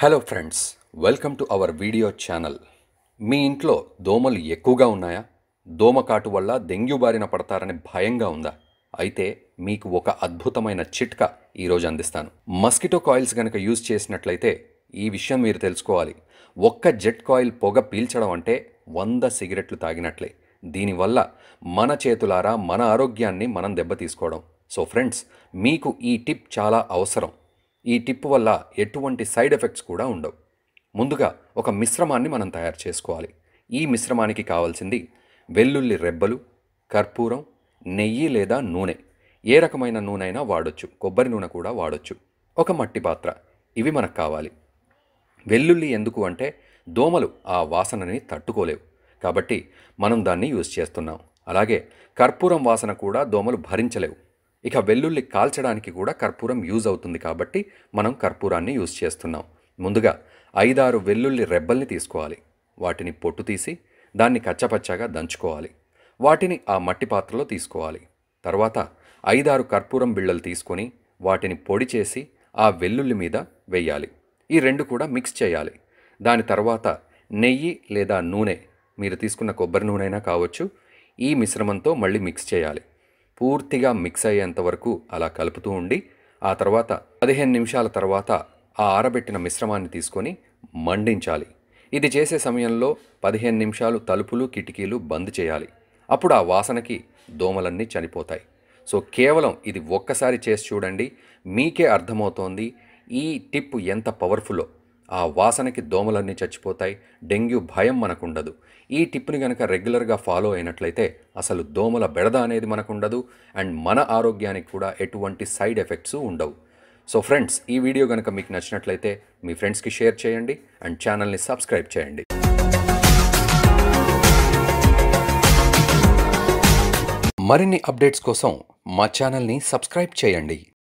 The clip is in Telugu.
hello friends welcome to our video channel మీ ఇంట్లో దోమలు ఎక్కువగా ఉన్నాయా దోమకాటు వల్ల డెంగ్యూ బారిన పడతారని భయంగా ఉందా అయితే మీకు ఒక అద్భుతమైన చిట్కా ఈరోజు అందిస్తాను మస్కిటో కాయిల్స్ కనుక యూజ్ చేసినట్లయితే ఈ విషయం మీరు తెలుసుకోవాలి ఒక్క జెట్ కాయిల్ పొగ పీల్చడం అంటే వంద సిగరెట్లు తాగినట్లే దీనివల్ల మన చేతులారా మన ఆరోగ్యాన్ని మనం దెబ్బతీసుకోవడం సో ఫ్రెండ్స్ మీకు ఈ టిప్ చాలా అవసరం ఈ టిప్ వల్ల ఎటువంటి సైడ్ ఎఫెక్ట్స్ కూడా ఉండవు ముందుగా ఒక మిశ్రమాన్ని మనం తయారు చేసుకోవాలి ఈ మిశ్రమానికి కావాల్సింది వెల్లుల్లి రెబ్బలు కర్పూరం నెయ్యి లేదా నూనె ఏ రకమైన నూనె అయినా వాడొచ్చు కొబ్బరి నూనె కూడా వాడొచ్చు ఒక మట్టి పాత్ర ఇవి మనకు కావాలి వెల్లుల్లి ఎందుకు అంటే దోమలు ఆ వాసనని తట్టుకోలేవు కాబట్టి మనం దాన్ని యూజ్ చేస్తున్నాం అలాగే కర్పూరం వాసన కూడా దోమలు భరించలేవు ఇక వెల్లుల్లి కాల్చడానికి కూడా కర్పూరం యూజ్ అవుతుంది కాబట్టి మనం కర్పూరాన్ని యూజ్ చేస్తున్నాం ముందుగా ఐదారు వెల్లుల్లి రెబ్బల్ని తీసుకోవాలి వాటిని పొట్టు తీసి దాన్ని కచ్చపచ్చగా దంచుకోవాలి వాటిని ఆ మట్టి పాత్రలో తీసుకోవాలి తర్వాత ఐదారు కర్పూరం బిళ్ళలు తీసుకొని వాటిని పొడి చేసి ఆ వెల్లుల్లి మీద వేయాలి ఈ రెండు కూడా మిక్స్ చేయాలి దాని తర్వాత నెయ్యి లేదా నూనె మీరు తీసుకున్న కొబ్బరి నూనె అయినా కావచ్చు ఈ మిశ్రమంతో మళ్ళీ మిక్స్ చేయాలి పూర్తిగా మిక్స్ అయ్యేంత వరకు అలా కలుపుతూ ఉండి ఆ తర్వాత పదిహేను నిమిషాల తర్వాత ఆ ఆరబెట్టిన మిశ్రమాన్ని తీసుకొని మండించాలి ఇది చేసే సమయంలో పదిహేను నిమిషాలు తలుపులు కిటికీలు బంద్ చేయాలి అప్పుడు ఆ వాసనకి దోమలన్నీ చనిపోతాయి సో కేవలం ఇది ఒక్కసారి చేసి చూడండి మీకే అర్థమవుతోంది ఈ టిప్ ఎంత పవర్ఫుల్లో ఆ వాసనకి దోమలన్నీ చచ్చిపోతాయి డెంగ్యూ భయం మనకుండదు ఈ టిప్ని కనుక రెగ్యులర్గా ఫాలో అయినట్లయితే అసలు దోమల బెడద అనేది మనకుండదు అండ్ మన ఆరోగ్యానికి కూడా ఎటువంటి సైడ్ ఎఫెక్ట్స్ ఉండవు సో ఫ్రెండ్స్ ఈ వీడియో కనుక మీకు నచ్చినట్లయితే మీ ఫ్రెండ్స్కి షేర్ చేయండి అండ్ ఛానల్ని సబ్స్క్రైబ్ చేయండి మరిన్ని అప్డేట్స్ కోసం మా ఛానల్ని సబ్స్క్రైబ్ చేయండి